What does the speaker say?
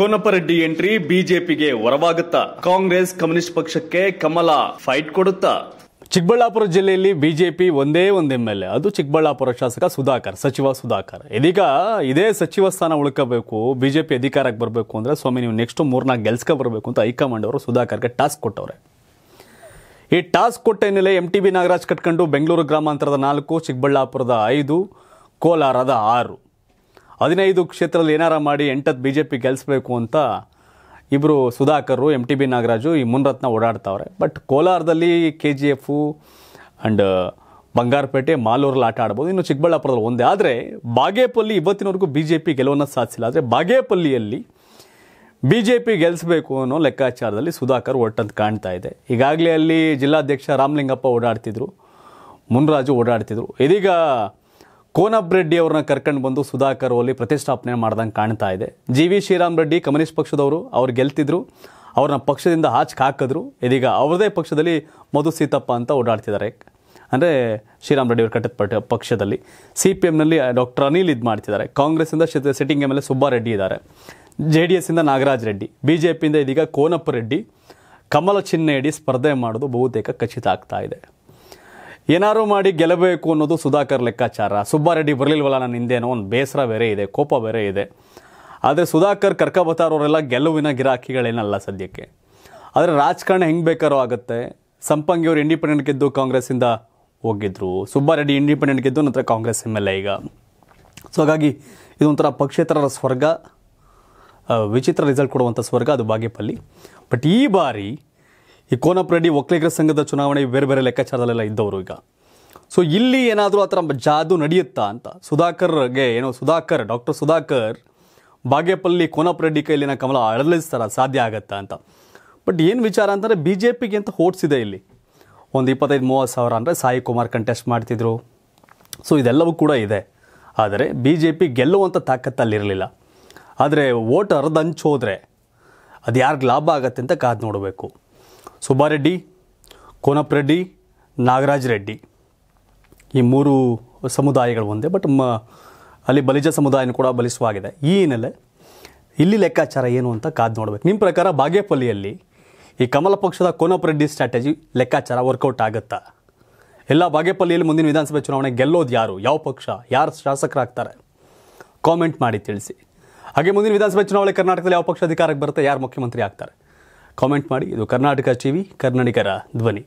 ಕೋನಪರೆಡ್ಡಿ entry ಬಿಜೆಪಿಗೆ ವರವಾಗುತ್ತಾ Congress communist ಪಕ್ಷಕ್ಕೆ ಕಮಲ fight ಕೊಡುತ್ತಾ ಚಿಕ್ಕಬಳ್ಳಾಪುರ ಜಿಲ್ಲೆಯಲ್ಲಿ ಬಿಜೆಪಿ ಒಂದೇ ಒಂದು ಎಮ್ ಎಲ್ ಎ ಅದು ಚಿಕ್ಕಬಳ್ಳಾಪುರ ಶಾಸಕ ಸುಧಾಕರ್ ಸಚಿವ ಸುಧಾಕರ್ ಇದೀಗ ಇದೇ ಸಚಿವ ಸ್ಥಾನ ಉಳ್ಕೋಬೇಕು ಬಿಜೆಪಿ ಅಧಿಕಾರಕ್ಕೆ ಬರಬೇಕು ಅಂದರೆ ಸ್ವಾಮಿ ನೀವು ನೆಕ್ಸ್ಟ್ ಮೂರ್ನಾಲ್ಕು ಗೆಲ್ಸ್ಕೊ ಬರಬೇಕು ಅಂತ ಹೈಕಮಾಂಡ್ ಅವರು ಸುಧಾಕರ್ಗೆ ಟಾಸ್ಕ್ ಕೊಟ್ಟವ್ರೆ ಈ ಟಾಸ್ಕ್ ಕೊಟ್ಟ ಹಿನ್ನೆಲೆ ಎಂ ಟಿ ಬಿ ನಾಗರಾಜ್ ಕಟ್ಕೊಂಡು ಬೆಂಗಳೂರು ಗ್ರಾಮಾಂತರದ ನಾಲ್ಕು ಚಿಕ್ಕಬಳ್ಳಾಪುರದ ಐದು ಕೋಲಾರದ ಆರು ಹದಿನೈದು ಕ್ಷೇತ್ರದಲ್ಲಿ ಏನಾರ ಮಾಡಿ ಎಂಟತ್ತು ಬಿ ಜೆ ಪಿ ಗೆಲ್ಲಿಸ್ಬೇಕು ಅಂತ ಇಬ್ಬರು Sudhakar M T B Nagaraju ಈ ಮುನ್ರತ್ನ ಓಡಾಡ್ತಾವ್ರೆ ಬಟ್ ಕೋಲಾರದಲ್ಲಿ K G F and Bangarpet ಮಾಲೂರಲ್ಲಿ ಆಟ ಆಡ್ಬೋದು ಇನ್ನು ಚಿಕ್ಕಬಳ್ಳಾಪುರದಲ್ಲಿ ಒಂದೇ ಆದರೆ ಬಾಗೇಪಲ್ಲಿ ಇವತ್ತಿನವರೆಗೂ ಬಿ ಜೆ ಪಿ ಗೆಲುವನ್ನು ಸಾಧಿಸಿಲ್ಲ ಆದರೆ ಬಾಗೇಪಲ್ಲಿಯಲ್ಲಿ ಬಿ ಜೆ ಪಿ ಗೆಲ್ಲಿಸ್ಬೇಕು ಅನ್ನೋ ಲೆಕ್ಕಾಚಾರದಲ್ಲಿ ಸುಧಾಕರ್ ಒಟ್ಟಂತ ಕಾಣ್ತಾ ಇದೆ ಈಗಾಗಲೇ ಅಲ್ಲಿ ಜಿಲ್ಲಾಧ್ಯಕ್ಷ ರಾಮಲಿಂಗಪ್ಪ ಓಡಾಡ್ತಿದ್ರು ಮುನ್ರಾಜು ಓಡಾಡ್ತಿದ್ರು ಇದೀಗ ಕೋನಬ್ ರೆಡ್ಡಿ ಅವ್ರನ್ನ ಕರ್ಕೊಂಡು ಬಂದು ಸುಧಾಕರ್ ಅಲ್ಲಿ ಪ್ರತಿಷ್ಠಾಪನೆ ಮಾಡ್ದಂಗೆ ಕಾಣ್ತಾ ಇದೆ G V Sriram Reddy communist ಪಕ್ಷದವರು ಅವ್ರು ಗೆಲ್ತಿದ್ರು ಅವ್ರನ್ನ ಪಕ್ಷದಿಂದ ಆಚೆಗೆ ಹಾಕಿದ್ರು ಇದೀಗ ಅವ್ರದೇ ಪಕ್ಷದಲ್ಲಿ ಮಧು ಸೀತಪ್ಪ ಅಂತ ಓಡಾಡ್ತಿದ್ದಾರೆ ಅಂದರೆ ಶ್ರೀರಾಮ್ ರೆಡ್ಡಿ ಅವರು ಕಟ್ಟಿದ ಪಟ್ಟ ಪಕ್ಷದಲ್ಲಿ ಸಿ ಪಿ ಎಮ್ನಲ್ಲಿ ಡಾಕ್ಟರ್ ಅನಿಲ್ ಇದು ಮಾಡ್ತಿದ್ದಾರೆ ಕಾಂಗ್ರೆಸ್ಸಿಂದ sitting M L A Subbareddy ಇದ್ದಾರೆ ಜೆ ಡಿ ಎಸ್ಸಿಂದ ನಾಗರಾಜ್ ರೆಡ್ಡಿ ಬಿ ಜೆ ಪಿಯಿಂದ ಇದೀಗ ಕೋನಪ್ಪ ರೆಡ್ಡಿ ಕಮಲ ಚಿಹ್ನೆಯಡಿ ಸ್ಪರ್ಧೆ ಮಾಡೋದು ಬಹುತೇಕ ಖಚಿತ ಆಗ್ತಾ ಇದೆ ಏನಾರು ಮಾಡಿ ಗೆಲ್ಲಬೇಕು ಅನ್ನೋದು ಸುಧಾಕರ್ ಲೆಕ್ಕಾಚಾರ ಸುಬ್ಬಾರೆಡ್ಡಿ ಬರಲಿಲ್ವಲ್ಲ ನನ್ನ ಹಿಂದೇನೋ ಒಂದು ಬೇಸರ ಬೇರೆ ಇದೆ ಕೋಪ ಬೇರೆ ಇದೆ ಆದರೆ ಸುಧಾಕರ್ ಕರ್ಕಬತ್ತಾರವರೆಲ್ಲ ಗೆಲುವಿನ ಗಿರಾಕಿಗಳೇನಲ್ಲ ಸದ್ಯಕ್ಕೆ ಆದರೆ ರಾಜಕಾರಣ ಹೆಂಗೆ ಬೇಕಾರೋ ಆಗುತ್ತೆ ಸಂಪಂಗಿ ಅವರು ಇಂಡಿಪೆಂಡೆಂಟ್ ಗೆದ್ದು ಕಾಂಗ್ರೆಸ್ಸಿಂದ ಹೋಗಿದ್ರು ಸುಬ್ಬಾರೆಡ್ಡಿ ಇಂಡಿಪೆಂಡೆಂಟ್ ಗೆದ್ದು ನಂತರ ಕಾಂಗ್ರೆಸ್ ಎಮ್ ಎಲ್ ಎ ಈಗ ಸೊ ಹಾಗಾಗಿ ಇದೊಂಥರ ಪಕ್ಷೇತರರ ಸ್ವರ್ಗ ವಿಚಿತ್ರ ರಿಸಲ್ಟ್ ಕೊಡುವಂಥ ಸ್ವರ್ಗ ಅದು ಬಾಗೇಪಲ್ಲಿ ಬಟ್ ಈ ಬಾರಿ ಈ ಕೋನಪ್ರೆಡ್ಡಿ ಒಕ್ಕಲಿಗರ ಸಂಘದ ಚುನಾವಣೆ ಬೇರೆ ಬೇರೆ ಲೆಕ್ಕಾಚಾರದಲ್ಲೆಲ್ಲ ಇದ್ದವರು ಈಗ ಸೊ ಇಲ್ಲಿ ಏನಾದರೂ ಆ ಥರ ಜಾದು ನಡೆಯುತ್ತಾ ಅಂತ ಸುಧಾಕರ್ಗೆ ಏನೋ ಸುಧಾಕರ್ ಡಾಕ್ಟರ್ ಸುಧಾಕರ್ ಬಾಗೇಪಲ್ಲಿ ಕೋನಪ್ರೆಡ್ಡಿ ಕೈಲಿನ ಕಮಲ ಅಳಲಿಸ್ತಾರ ಸಾಧ್ಯ ಆಗತ್ತಾ ಅಂತ ಬಟ್ ಏನು ವಿಚಾರ ಅಂತಂದರೆ ಬಿ ಜೆ ಪಿಗೆ ಅಂತ ಹೋಟ್ಸಿದೆ ಇಲ್ಲಿ ಒಂದು ಇಪ್ಪತ್ತೈದು ಮೂವತ್ತು ಸಾವಿರ ಅಂದರೆ ಸಾಯಿ ಕುಮಾರ್ ಕಂಟೆಸ್ಟ್ ಮಾಡ್ತಿದ್ರು ಸೊ ಇದೆಲ್ಲವೂ ಕೂಡ ಇದೆ ಆದರೆ ಬಿ ಜೆ ಪಿ ಗೆಲ್ಲುವಂಥ ತಾಕತ್ತಲ್ಲಿರಲಿಲ್ಲ ಆದರೆ ವೋಟ್ ಅರ್ಧ ಹಂಚೋದ್ರೆ ಅದು ಯಾರಿಗೆ ಲಾಭ ಆಗತ್ತೆ ಅಂತ ಕಾದು ನೋಡಬೇಕು ಸುಬ್ಬಾರೆಡ್ಡಿ ಕೋನಪ್ರೆಡ್ಡಿ ನಾಗರಾಜ್ ರೆಡ್ಡಿ ಈ ಮೂರು ಸಮುದಾಯಗಳು ಒಂದೇ ಬಟ್ ಮ ಅಲ್ಲಿ ಬಲಿಜ ಸಮುದಾಯನೂ ಕೂಡ ಬಲಿಸುವಾಗಿದೆ ಈ ಹಿನ್ನೆಲೆ ಇಲ್ಲಿ ಲೆಕ್ಕಾಚಾರ ಏನು ಅಂತ ಕಾದು ನೋಡಬೇಕು ನಿಮ್ಮ ಪ್ರಕಾರ ಬಾಗೇಪಲ್ಲಿಯಲ್ಲಿ ಈ ಕಮಲ ಪಕ್ಷದ ಕೋನಪ್ಪರೆಡ್ಡಿ ಸ್ಟ್ರಾಟಜಿ ಲೆಕ್ಕಾಚಾರ ವರ್ಕೌಟ್ ಆಗುತ್ತಾ ಎಲ್ಲ ಬಾಗೇಪಲ್ಲಿಯಲ್ಲಿ ಮುಂದಿನ ವಿಧಾನಸಭೆ ಚುನಾವಣೆ ಗೆಲ್ಲೋದು ಯಾರು ಯಾವ ಪಕ್ಷ ಯಾರು ಶಾಸಕರಾಗ್ತಾರೆ ಕಾಮೆಂಟ್ ಮಾಡಿ ತಿಳಿಸಿ ಹಾಗೆ ಮುಂದಿನ ವಿಧಾನಸಭೆ ಚುನಾವಣೆ ಕರ್ನಾಟಕದಲ್ಲಿ ಯಾವ ಪಕ್ಷ ಅಧಿಕಾರಕ್ಕೆ ಬರುತ್ತೆ ಯಾರು ಮುಖ್ಯಮಂತ್ರಿ ಆಗ್ತಾರೆ ಕಾಮೆಂಟ್ ಮಾಡಿ ಇದು ಕರ್ನಾಟಕ ಟಿವಿ ಕನ್ನಡಿಗರ ಧ್ವನಿ